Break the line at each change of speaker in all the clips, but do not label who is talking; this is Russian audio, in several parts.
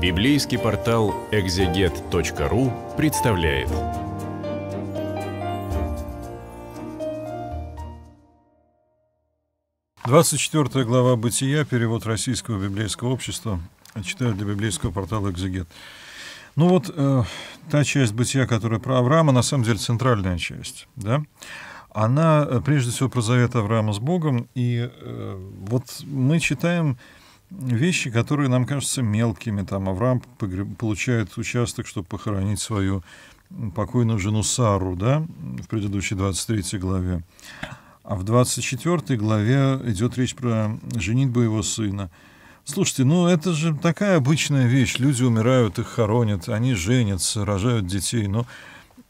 Библейский портал экзегет.ру представляет. Двадцать четвертая глава Бытия, перевод Российского библейского общества, читаю для библейского портала «Экзегет». Ну вот, э, та часть Бытия, которая про Авраама, на самом деле центральная часть, да? Она, э, прежде всего, про завет Авраама с Богом, и э, вот мы читаем вещи, которые нам кажутся мелкими. Там Авраам получает участок, чтобы похоронить свою покойную жену Сару, да, в предыдущей 23 главе. А в 24 главе идет речь про женитьбу его сына. Слушайте, ну это же такая обычная вещь. Люди умирают, их хоронят, они женятся, рожают детей. Но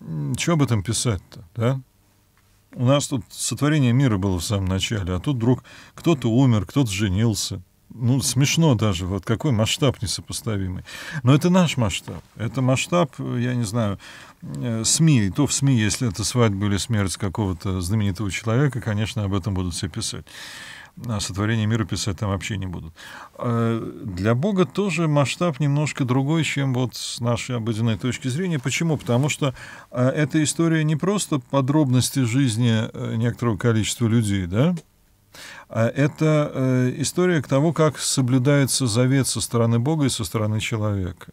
ну, что об этом писать-то, да? У нас тут сотворение мира было в самом начале, а тут вдруг кто-то умер, кто-то женился – ну, смешно даже, вот какой масштаб несопоставимый. Но это наш масштаб. Это масштаб, я не знаю, э, СМИ. И то в СМИ, если это свадьба или смерть какого-то знаменитого человека, конечно, об этом будут все писать. О а сотворении мира писать там вообще не будут. А для Бога тоже масштаб немножко другой, чем вот с нашей обыденной точки зрения. Почему? Потому что э, эта история не просто подробности жизни э, некоторого количества людей, да, а это э, история к тому, как соблюдается завет со стороны Бога и со стороны человека.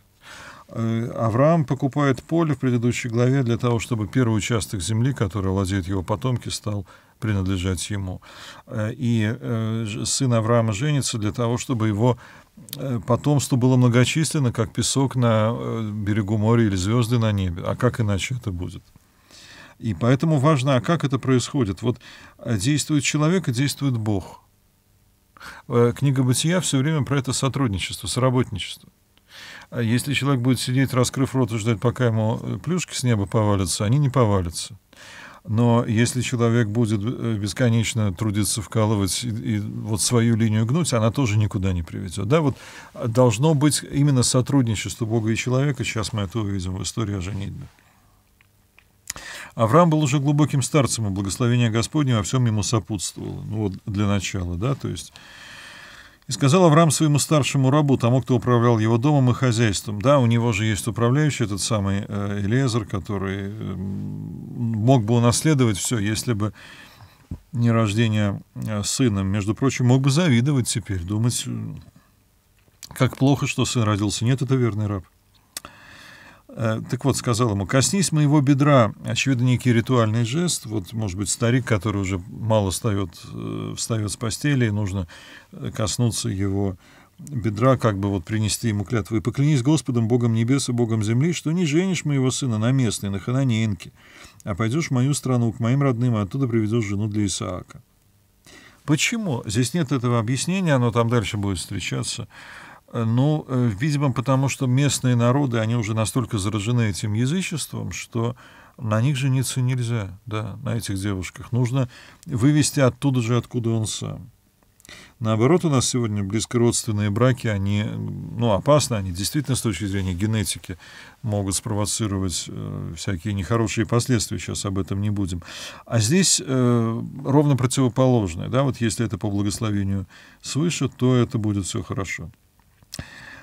Э, Авраам покупает поле в предыдущей главе для того, чтобы первый участок земли, который владеет его потомки, стал принадлежать ему. Э, и сын Авраама женится для того, чтобы его потомство было многочисленно, как песок на берегу моря или звезды на небе. А как иначе это будет? И поэтому важно, а как это происходит. Вот а, действует человек и действует Бог. Э, книга «Бытия» все время про это сотрудничество, соработничество. А если человек будет сидеть, раскрыв рот и ждать, пока ему э, плюшки с неба повалятся, они не повалятся. Но если человек будет э, бесконечно трудиться, вкалывать и, и вот свою линию гнуть, она тоже никуда не приведет. Да, вот а, должно быть именно сотрудничество Бога и человека. Сейчас мы это увидим в истории о женитьбе. Авраам был уже глубоким старцем, и благословение Господне во всем ему сопутствовало. Ну вот для начала, да, то есть... И сказал Авраам своему старшему рабу, тому, кто управлял его домом и хозяйством. Да, у него же есть управляющий, этот самый э, Элиезер, который э, мог бы унаследовать все, если бы не рождение э, сына. Между прочим, мог бы завидовать теперь, думать, как плохо, что сын родился. Нет, это верный раб. Э, так вот, сказал ему, коснись моего бедра. Очевидно, некий ритуальный жест. Вот, может быть, старик, который уже мало встает, э, встает с постели, и нужно э, коснуться его бедра, как бы вот принести ему клятву. «И поклянись Господом, Богом небес и Богом земли, что не женишь моего сына на местной, на хананеенке, а пойдешь в мою страну, к моим родным, и оттуда приведешь жену для Исаака». Почему? Здесь нет этого объяснения, оно там дальше будет встречаться. Э, ну, э, видимо, потому что местные народы, они уже настолько заражены этим язычеством, что на них жениться нельзя, да, на этих девушках. Нужно вывести оттуда же, откуда он сам. Наоборот, у нас сегодня близкородственные браки, они ну, опасны, они действительно с точки зрения генетики могут спровоцировать э, всякие нехорошие последствия, сейчас об этом не будем. А здесь э, ровно противоположное, да, вот если это по благословению свыше, то это будет все хорошо.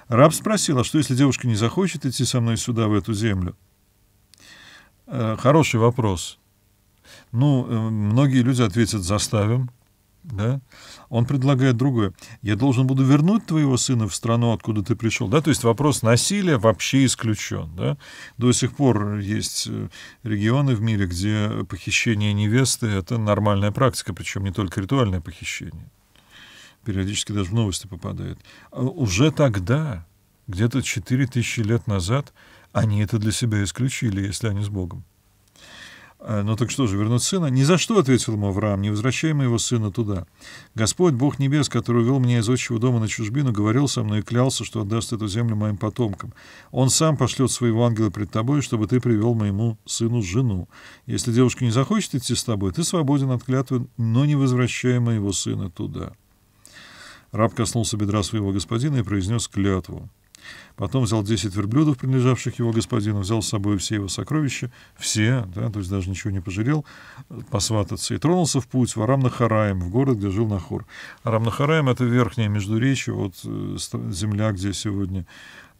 Раб спросил, а что, если девушка не захочет идти со мной сюда, в эту землю? Э, хороший вопрос. Ну, э, многие люди ответят «заставим». Да? Он предлагает другое. «Я должен буду вернуть твоего сына в страну, откуда ты пришел». Да? То есть вопрос насилия вообще исключен. Да? До сих пор есть э, регионы в мире, где похищение невесты — это нормальная практика, причем не только ритуальное похищение периодически даже в новости попадает, а уже тогда, где-то 4000 лет назад, они это для себя исключили, если они с Богом. А, но ну так что же, вернуть сына? Ни за что, ответил ему Авраам, не возвращай моего сына туда. Господь, Бог небес, который увел меня из отчего дома на чужбину, говорил со мной и клялся, что отдаст эту землю моим потомкам. Он сам пошлет своего ангела пред тобой, чтобы ты привел моему сыну жену. Если девушка не захочет идти с тобой, ты свободен от клятвы, но не возвращай моего сына туда». Раб коснулся бедра своего господина и произнес клятву. Потом взял десять верблюдов, принадлежавших его господину, взял с собой все его сокровища, все, да, то есть даже ничего не пожалел, посвататься, и тронулся в путь в Арам-Нахараем, в город, где жил Нахор. Арам-Нахараем — это верхняя междуречье, вот э, земля, где сегодня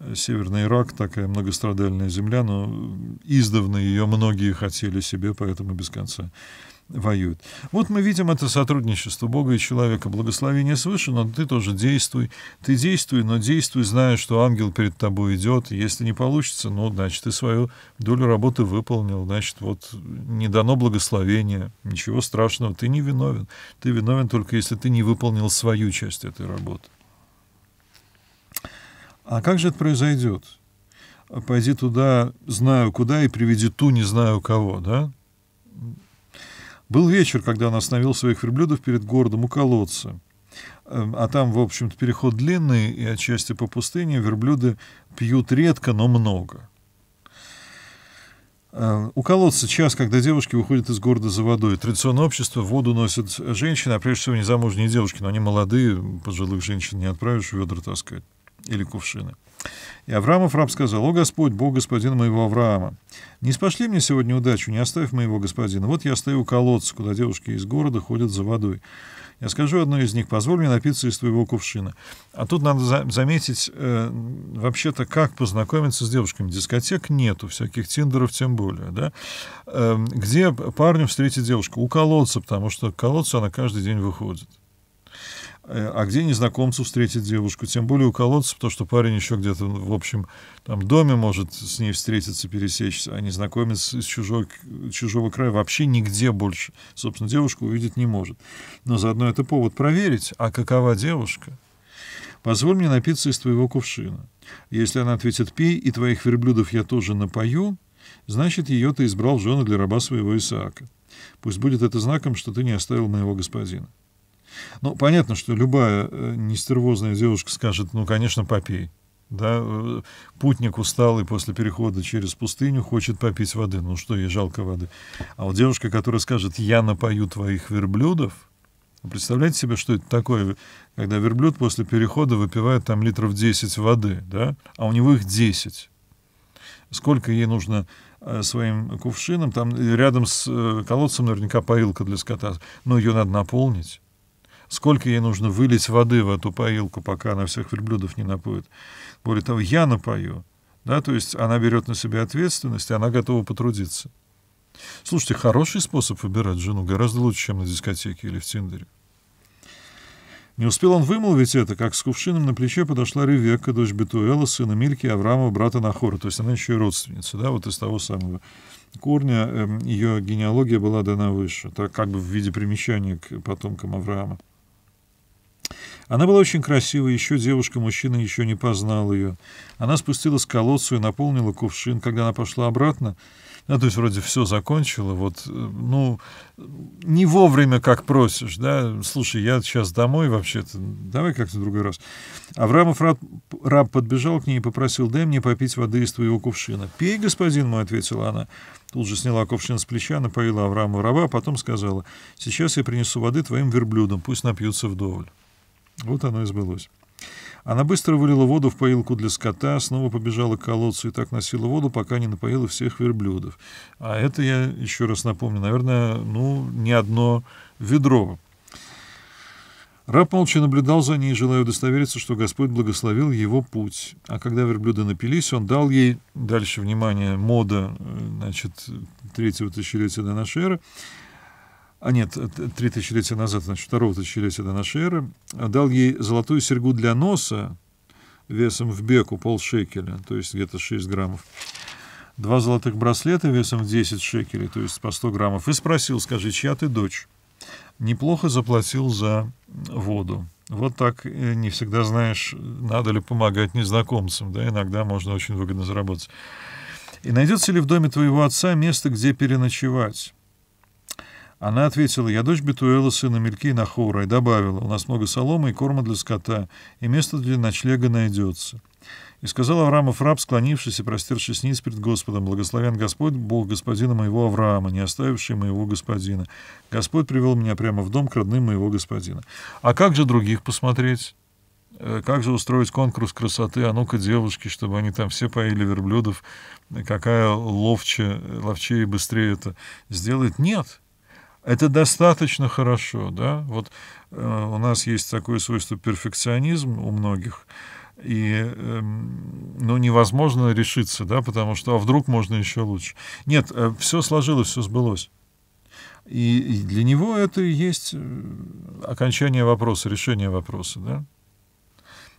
э, Северный Ирак, такая многострадальная земля, но э, издавна ее многие хотели себе, поэтому без конца воюют. Вот мы видим это сотрудничество Бога и человека, благословение свыше, но ты тоже действуй, ты действуй, но действуй, зная, что ангел перед тобой идет, если не получится, ну, значит, ты свою долю работы выполнил, значит, вот не дано благословение, ничего страшного, ты не виновен, ты виновен только если ты не выполнил свою часть этой работы. А как же это произойдет? Пойди туда, знаю куда, и приведи ту, не знаю кого, да? Был вечер, когда он остановил своих верблюдов перед городом у колодца. Эм, а там, в общем-то, переход длинный, и отчасти по пустыне верблюды пьют редко, но много. Эм, у колодца час, когда девушки выходят из города за водой. Традиционное общество воду носят э, женщины, а прежде всего незамужние девушки, но они молодые, пожилых женщин не отправишь ведра таскать или кувшины. И Авраамов раб сказал, «О Господь, Бог Господин моего Авраама, не спошли мне сегодня удачу, не оставь моего господина. Вот я стою у колодца, куда девушки из города ходят за водой. Я скажу одной из них, позволь мне напиться из твоего кувшина. А тут надо за заметить, э, вообще-то, как познакомиться с девушками. Дискотек нету, всяких тиндеров тем более. Да? Э, где парню встретить девушку? У колодца, потому что к колодцу она каждый день выходит. Э, а где незнакомцу встретить девушку? Тем более у уколоться, потому что парень еще где-то в общем там доме может с ней встретиться, пересечься, а незнакомец из чужого, чужого края вообще нигде больше, собственно, девушку увидеть не может. Но заодно это повод проверить, а какова девушка? Позволь мне напиться из твоего кувшина. Если она ответит «пей, и твоих верблюдов я тоже напою», значит, ее ты избрал в жены для раба своего Исаака. Пусть будет это знаком, что ты не оставил моего господина. Ну, понятно, что любая э, нестервозная девушка скажет, ну, конечно, попей. Да, э, путник усталый после перехода через пустыню хочет попить воды. Ну что, ей жалко воды. А вот девушка, которая скажет, я напою твоих верблюдов, представляете себе, что это такое, когда верблюд после перехода выпивает там литров 10 воды, да, а у него их 10. Сколько ей нужно э, своим кувшином, там рядом с колодцем наверняка поилка для скота, но ее надо наполнить. Сколько ей нужно вылить воды в эту поилку, пока она всех верблюдов не напоит. Более того, я напою. Да, то есть она берет на себя ответственность, и она готова потрудиться. Слушайте, хороший способ выбирать жену гораздо лучше, чем на дискотеке или в Тиндере. Не успел он вымолвить это, как с кувшином на плече подошла Ревекка, дочь Бетуэла, сына Мильки, Авраама, брата Нахора. То есть она еще и родственница, да, вот из того самого корня. Эм, Ее генеалогия была дана выше, так как бы в виде примещания к потомкам Авраама. Она была очень красива, еще девушка, мужчина еще не познал ее. Она спустилась к колодцу и наполнила кувшин. Когда она пошла обратно, ну, то есть вроде все закончила, вот, э, ну, не вовремя, как просишь, да, слушай, я сейчас домой вообще-то, давай как-то в другой раз. Аврамов раб, раб подбежал к ней и попросил, дай мне попить воды из твоего кувшина. «Пей, господин мой», — ответила она. Тут же сняла кувшин с плеча, напоила Авраама раба, а потом сказала, «Сейчас я принесу воды твоим верблюдам, пусть напьются вдоволь». Вот оно и сбылось. Она быстро вылила воду в поилку для скота, снова побежала к колодцу и так носила воду, пока не напоила всех верблюдов. А это, я еще раз напомню, наверное, ну, не одно ведро. Раб молча наблюдал за ней, желая удостовериться, что Господь благословил его путь. А когда верблюды напились, он дал ей, дальше, внимание, мода, э, значит, третьего тысячелетия до нашей эры, а нет, э, три тысячелетия назад, значит, второго тысячелетия до нашей эры, э, дал ей золотую серьгу для носа весом в беку полшекеля, то есть где-то 6 граммов, два золотых браслета весом в 10 шекелей, то есть по 100 граммов, и спросил, скажи, чья ты дочь? Неплохо заплатил за воду. Вот так э, не всегда знаешь, надо ли помогать незнакомцам, да, иногда можно очень выгодно заработать. И найдется ли в доме твоего отца место, где переночевать? Она ответила, «Я дочь Бетуэла, сына Мельки и Нахора», и добавила, «У нас много соломы и корма для скота, и место для ночлега найдется». И сказал Авраамов раб, склонившись и простерши ниц перед Господом, «Благословен Господь, Бог господина моего Авраама, не оставивший моего господина. Господь привел меня прямо в дом к родным моего господина». А как же других посмотреть? Э, как же устроить конкурс красоты? А ну-ка, девушки, чтобы они там все поили верблюдов. Какая ловче, ловчее и быстрее это сделает? Нет. Это достаточно хорошо, да? Вот э, у нас есть такое свойство перфекционизм у многих, и э, ну, невозможно решиться, да, потому что а вдруг можно еще лучше. Нет, э, все сложилось, все сбылось. И, и для него это и есть э, окончание вопроса, решение вопроса, да?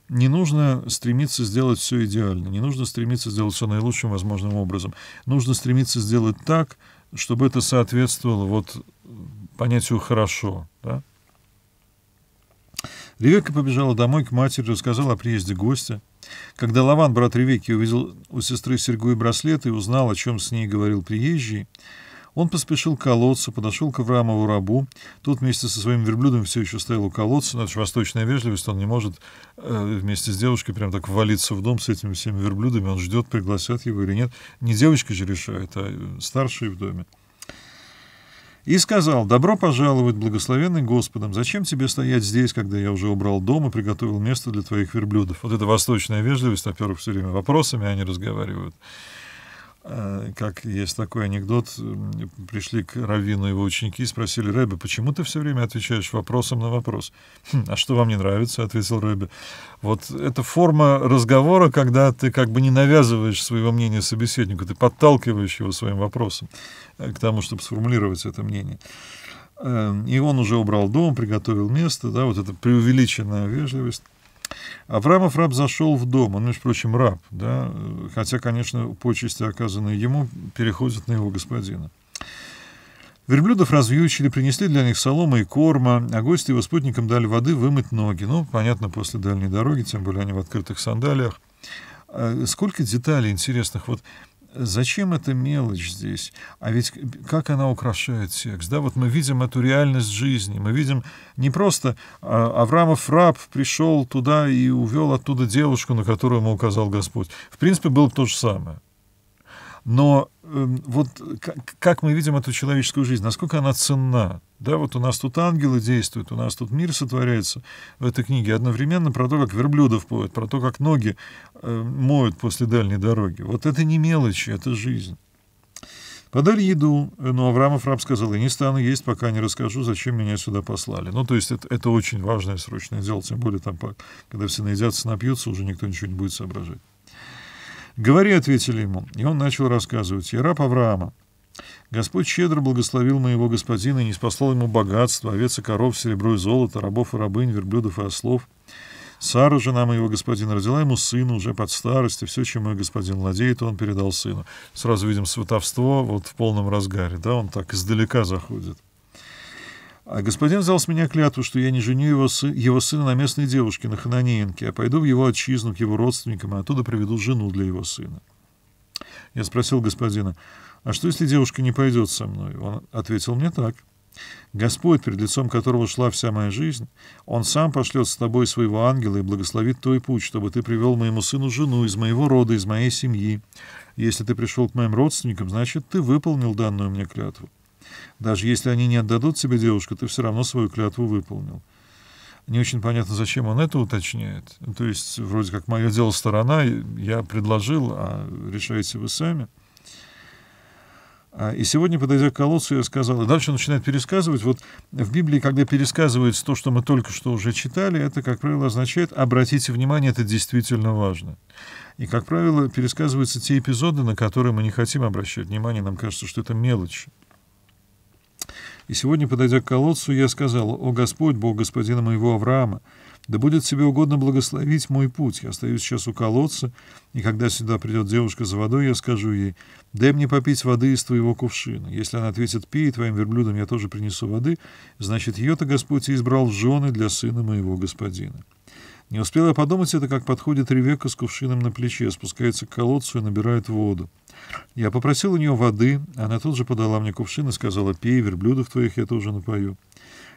Не нужно стремиться сделать все идеально, не нужно стремиться сделать все наилучшим возможным образом. Нужно стремиться сделать так, чтобы чтобы это соответствовало вот понятию «хорошо». Да? Ревека побежала домой к матери, рассказала о приезде гостя. Когда Лаван, брат Ревеки, увидел у сестры серьгу и браслет и узнал, о чем с ней говорил приезжий, он поспешил к колодцу, подошел к Авраамову рабу. Тот вместе со своим верблюдом все еще стоял у колодца. Но ну, это же восточная вежливость, он не может э, вместе с девушкой прям так ввалиться в дом с этими всеми верблюдами. Он ждет, пригласят его или нет. Не девочка же решает, а э, старший в доме. И сказал, «Добро пожаловать, благословенный Господом! Зачем тебе стоять здесь, когда я уже убрал дом и приготовил место для твоих верблюдов?» Вот это восточная вежливость, во-первых, все время вопросами они а разговаривают. Э, как есть такой анекдот, пришли к равину его ученики и спросили, Рэбби, почему ты все время отвечаешь вопросом на вопрос? «Хм, а что вам не нравится? — ответил Рэбби. Вот эта форма разговора, когда ты как бы не навязываешь своего мнения собеседнику, ты подталкиваешь его своим вопросом э, к тому, чтобы сформулировать это мнение. Эм, и он уже убрал дом, приготовил место, да, вот эта преувеличенная вежливость. Аврамов раб зашел в дом, он, между прочим, раб, да, хотя, конечно, почести, оказанные ему, переходят на его господина. Верблюдов развьючили, принесли для них соломы и корма, а гости его спутникам дали воды вымыть ноги. Ну, понятно, после дальней дороги, тем более они в открытых сандалиях. А сколько деталей интересных. Вот Зачем эта мелочь здесь? А ведь как она украшает текст? Да, вот мы видим эту реальность жизни. Мы видим не просто а, Авраамов раб пришел туда и увел оттуда девушку, на которую ему указал Господь. В принципе, было бы то же самое. Но эм, вот как мы видим эту человеческую жизнь, насколько она ценна. Да, вот у нас тут ангелы действуют, у нас тут мир сотворяется в этой книге. Одновременно про то, как верблюдов поют, про то, как ноги э, моют после дальней дороги. Вот это не мелочи, это жизнь. Подали еду, э, но Авраамов раб сказал, я не стану есть, пока не расскажу, зачем меня сюда послали. Ну, то есть это, это очень важное срочное дело, тем более там, когда все наедятся, напьются, уже никто ничего не будет соображать. «Говори», — ответили ему, и он начал рассказывать. «Я раб Авраама. Господь щедро благословил моего господина и не спасал ему богатства, овец и коров, серебро и золото, рабов и рабынь, верблюдов и ослов. Сара, жена моего господина, родила ему сына уже под старость, и все, чем мой господин владеет, он передал сыну. Сразу видим сватовство вот в полном разгаре, да, он так издалека заходит. А господин взял с меня клятву, что я не женю его, сы его сына на местной девушке, на хананеенке, а пойду в его отчизну, к его родственникам, и оттуда приведу жену для его сына. Я спросил господина, а что, если девушка не пойдет со мной? Он ответил мне так. Господь, перед лицом которого шла вся моя жизнь, Он сам пошлет с тобой своего ангела и благословит твой путь, чтобы ты привел моему сыну жену из моего рода, из моей семьи. Если ты пришел к моим родственникам, значит, ты выполнил данную мне клятву. Даже если они не отдадут тебе девушку, ты все равно свою клятву выполнил. Не очень понятно, зачем он это уточняет. То есть, вроде как, мое дело сторона, я предложил, а решаете вы сами. А, и сегодня, подойдя к колодцу, я сказал, и дальше начинает пересказывать. Вот в Библии, когда пересказывается то, что мы только что уже читали, это, как правило, означает, обратите внимание, это действительно важно. И, как правило, пересказываются те эпизоды, на которые мы не хотим обращать внимание, нам кажется, что это мелочи. И сегодня, подойдя к колодцу, я сказал, «О Господь, Бог господина моего Авраама, да будет тебе угодно благословить мой путь. Я стою сейчас у колодца, и когда сюда придет девушка за водой, я скажу ей, дай мне попить воды из твоего кувшина. Если она ответит, пей, твоим верблюдам я тоже принесу воды, значит, ее-то Господь и избрал в жены для сына моего господина». Не успела я подумать это, как подходит Ревека с кувшином на плече, спускается к колодцу и набирает воду. Я попросил у нее воды, она тут же подала мне кувшин и сказала, «Пей, верблюдов твоих я тоже напою».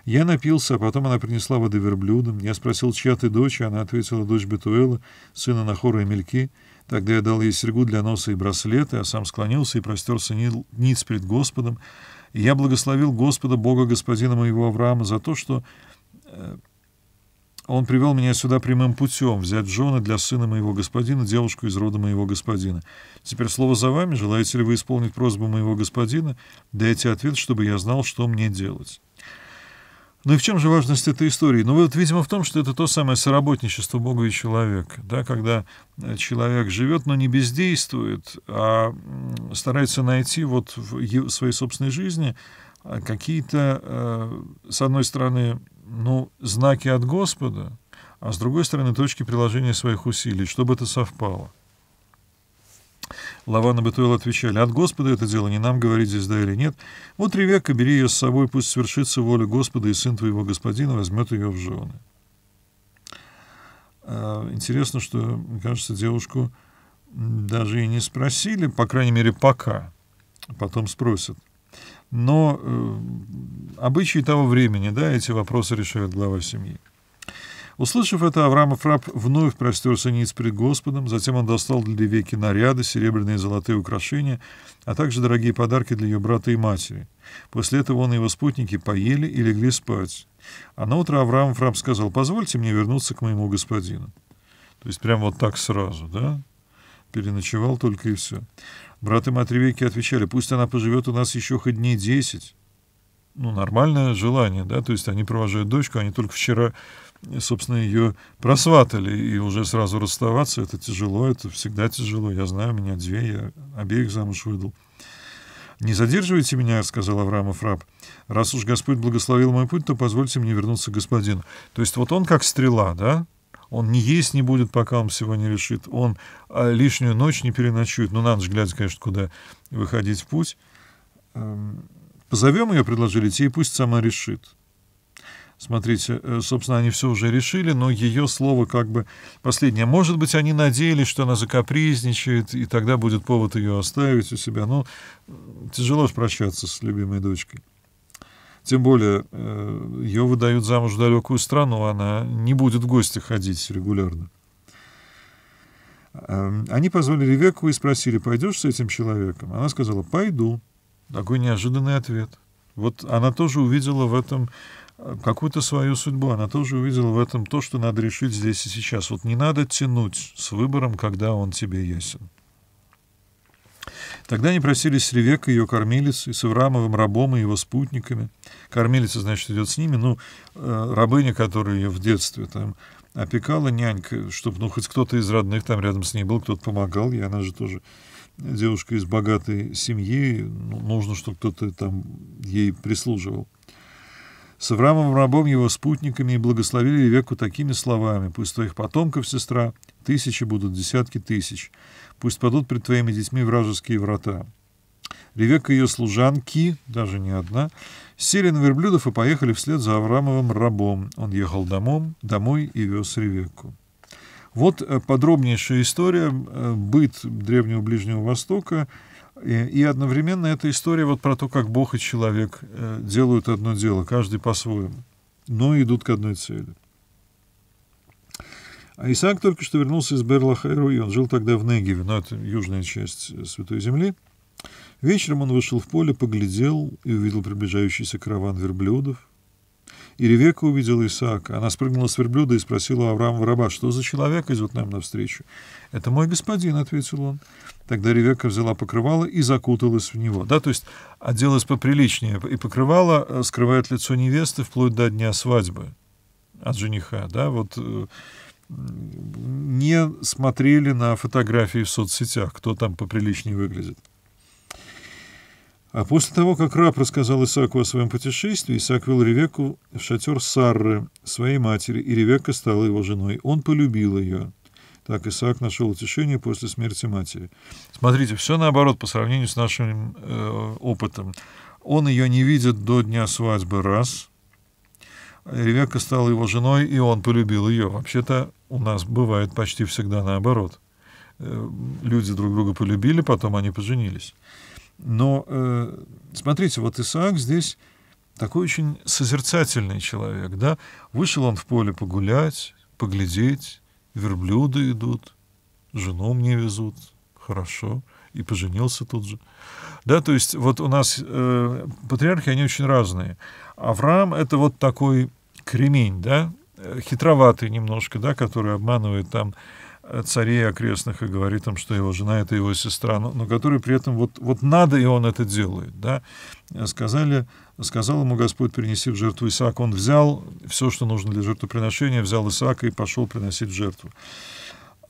Я напился, а потом она принесла воды верблюдам. Я спросил, чья ты дочь, и она ответила, дочь Бетуэла, сына Нахора и Мельки. Тогда я дал ей серьгу для носа и браслеты, а сам склонился и простерся ниц перед Господом. И я благословил Господа, Бога господина моего Авраама, за то, что э, он привел меня сюда прямым путем, взять жены для сына моего господина, девушку из рода моего господина. Теперь слово за вами. Желаете ли вы исполнить просьбу моего господина? Дайте ответ, чтобы я знал, что мне делать». Ну и в чем же важность этой истории? Ну вот, видимо, в том, что это то самое соработничество Бога и человека, да, когда э, человек живет, но не бездействует, а старается найти вот в своей собственной жизни э, какие-то, э, с одной стороны, ну, знаки от Господа, а с другой стороны, точки приложения своих усилий, чтобы это совпало. Лаван и Бетуэл отвечали, «От Господа это дело, не нам говорить здесь да или нет. Вот, Ревекка, бери ее с собой, пусть свершится воля Господа, и сын твоего господина возьмет ее в жены». А, интересно, что, кажется, девушку даже и не спросили, по крайней мере, пока. Потом спросят но э, обычаи того времени, да, эти вопросы решает глава семьи. Услышав это, Авраамов раб вновь простерся ниц пред Господом, затем он достал для веки наряды, серебряные и золотые украшения, а также дорогие подарки для ее брата и матери. После этого он и его спутники поели и легли спать. А на утро Авраамов раб сказал, «Позвольте мне вернуться к моему господину». То есть прямо вот так сразу, да? Переночевал только и все. Браты Матвейки отвечали, пусть она поживет у нас еще хоть дней десять. Ну, нормальное желание, да, то есть они провожают дочку, они только вчера, собственно, ее просватали, и уже сразу расставаться, это тяжело, это всегда тяжело, я знаю, у меня две, я обеих замуж выдал. «Не задерживайте меня», — сказал Авраамов раб. «Раз уж Господь благословил мой путь, то позвольте мне вернуться к господину». То есть вот он как стрела, да? он не есть не будет, пока он всего не решит, он а, лишнюю ночь не переночует, ну, на ночь глядя, конечно, куда выходить в путь. Эм, позовем ее, предложили те, и пусть сама решит. Смотрите, э, собственно, они все уже решили, но ее слово как бы последнее. Может быть, они надеялись, что она закапризничает, и тогда будет повод ее оставить у себя. Но ну, тяжело прощаться с любимой дочкой. Тем более, э, ее выдают замуж в далекую страну, она не будет в гости ходить регулярно. Эм, они позвонили Веку и спросили, пойдешь с этим человеком? Она сказала, пойду. Такой неожиданный ответ. Вот она тоже увидела в этом э, какую-то свою судьбу, она тоже увидела в этом то, что надо решить здесь и сейчас. Вот не надо тянуть с выбором, когда он тебе ясен. Тогда они просили с Ревекой, ее кормилицей, с Авраамовым рабом и его спутниками. Кормилица, значит, идет с ними. Ну, э, рабыня, которая ее в детстве там опекала, нянька, чтобы, ну, хоть кто-то из родных там рядом с ней был, кто-то помогал ей. Она же тоже девушка из богатой семьи. Ну, нужно, чтобы кто-то там ей прислуживал с Авраамом рабом его спутниками и благословили веку такими словами «Пусть твоих потомков, сестра, тысячи будут, десятки тысяч, пусть падут пред твоими детьми вражеские врата». Ревека и ее служанки, даже не одна, сели на верблюдов и поехали вслед за Авраамовым рабом. Он ехал домом, домой и вез Ревекку. Вот э, подробнейшая история э, быт Древнего Ближнего Востока – и, и одновременно эта история вот про то, как Бог и человек э, делают одно дело, каждый по-своему, но идут к одной цели. А Исаак только что вернулся из Берлахайру, и он жил тогда в Негеве, но это южная часть э, Святой Земли. Вечером он вышел в поле, поглядел и увидел приближающийся караван верблюдов. И Ревека увидела Исаака. Она спрыгнула с верблюда и спросила Авраама раба, что за человек идет нам навстречу. «Это мой господин», — ответил он. Тогда Ревека взяла покрывало и закуталась в него. Да, то есть оделась поприличнее. И покрывало э, скрывает лицо невесты вплоть до дня свадьбы от жениха. Да, вот э, не смотрели на фотографии в соцсетях, кто там поприличнее выглядит. А после того, как раб рассказал Исааку о своем путешествии, Исаак вел Ревекку в шатер Сарры, своей матери, и Ревекка стала его женой. Он полюбил ее. Так Исаак нашел утешение после смерти матери. Смотрите, все наоборот по сравнению с нашим э, опытом. Он ее не видит до дня свадьбы, раз. Ревекка стала его женой, и он полюбил ее. Вообще-то у нас бывает почти всегда наоборот. Э, люди друг друга полюбили, потом они поженились. Но э, смотрите, вот Исаак здесь такой очень созерцательный человек, да? Вышел он в поле погулять, поглядеть, верблюды идут, жену мне везут, хорошо, и поженился тут же. Да, то есть вот у нас э, патриархи, они очень разные. Авраам — это вот такой кремень, да, э, хитроватый немножко, да, который обманывает там царей окрестных и говорит им, что его жена — это его сестра, но, но который при этом вот, вот надо, и он это делает. Да? Сказали, сказал ему Господь, принеси в жертву Исаак, Он взял все, что нужно для жертвоприношения, взял Исаака и пошел приносить жертву.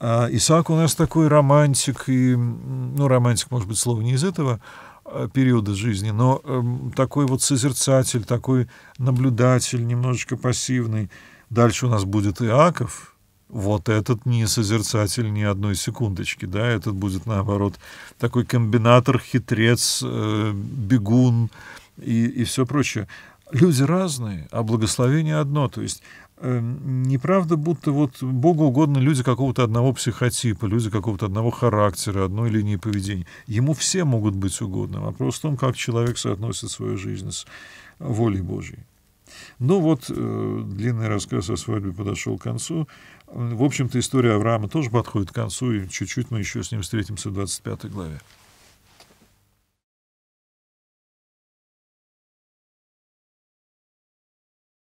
А Исаак у нас такой романтик, и, ну, романтик, может быть, слово не из этого э, периода жизни, но э, такой вот созерцатель, такой наблюдатель, немножечко пассивный. Дальше у нас будет Иаков, вот этот не созерцатель ни одной секундочки, да, этот будет, наоборот, такой комбинатор, хитрец, э, бегун и, и все прочее. Люди разные, а благословение одно, то есть э, неправда, будто вот Богу угодно люди какого-то одного психотипа, люди какого-то одного характера, одной линии поведения. Ему все могут быть угодны. Вопрос в том, как человек соотносит свою жизнь с волей Божьей. Ну вот, э, длинный рассказ о свадьбе подошел к концу. В общем-то, история Авраама тоже подходит к концу, и чуть-чуть мы еще с ним встретимся в 25 главе.